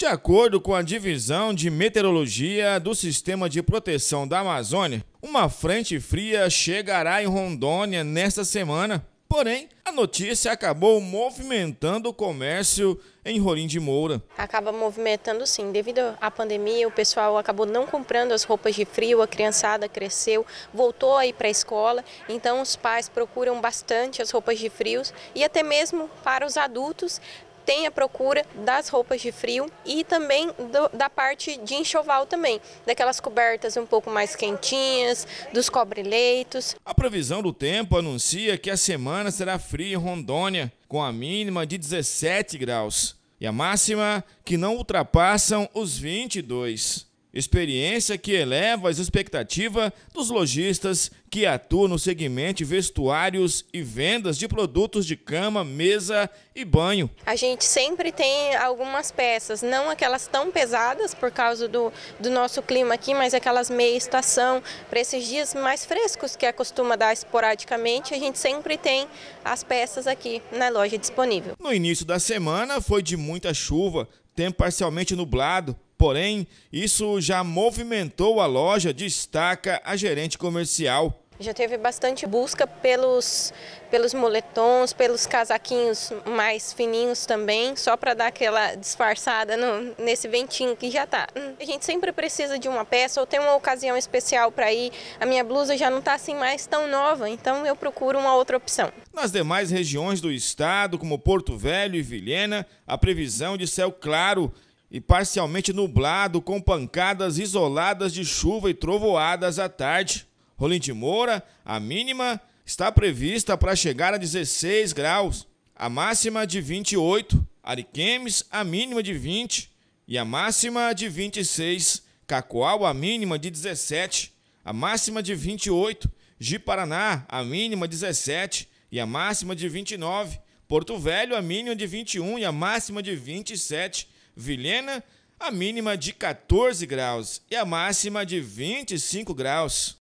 De acordo com a divisão de meteorologia do Sistema de Proteção da Amazônia, uma frente fria chegará em Rondônia nesta semana. Porém, a notícia acabou movimentando o comércio em Rolim de Moura. Acaba movimentando sim. Devido à pandemia, o pessoal acabou não comprando as roupas de frio, a criançada cresceu, voltou aí para a escola, então os pais procuram bastante as roupas de frios e até mesmo para os adultos tem a procura das roupas de frio e também do, da parte de enxoval também, daquelas cobertas um pouco mais quentinhas, dos cobre-leitos. A previsão do tempo anuncia que a semana será fria em Rondônia, com a mínima de 17 graus e a máxima que não ultrapassam os 22. Experiência que eleva as expectativas dos lojistas que atuam no segmento de vestuários e vendas de produtos de cama, mesa e banho. A gente sempre tem algumas peças, não aquelas tão pesadas por causa do, do nosso clima aqui, mas aquelas meia estação, para esses dias mais frescos que acostuma é dar esporadicamente, a gente sempre tem as peças aqui na loja disponível. No início da semana foi de muita chuva, tempo parcialmente nublado, Porém, isso já movimentou a loja, destaca a gerente comercial. Já teve bastante busca pelos, pelos moletons, pelos casaquinhos mais fininhos também, só para dar aquela disfarçada no, nesse ventinho que já está hum, A gente sempre precisa de uma peça ou tem uma ocasião especial para ir. A minha blusa já não está assim mais tão nova, então eu procuro uma outra opção. Nas demais regiões do estado, como Porto Velho e Vilhena, a previsão de céu claro e parcialmente nublado, com pancadas isoladas de chuva e trovoadas à tarde. Rolim de Moura, a mínima está prevista para chegar a 16 graus, a máxima de 28. Ariquemes, a mínima de 20 e a máxima de 26. Cacoal, a mínima de 17, a máxima de 28. Ji-Paraná, a mínima 17 e a máxima de 29. Porto Velho, a mínima de 21 e a máxima de 27. Vilhena, a mínima de 14 graus e a máxima de 25 graus.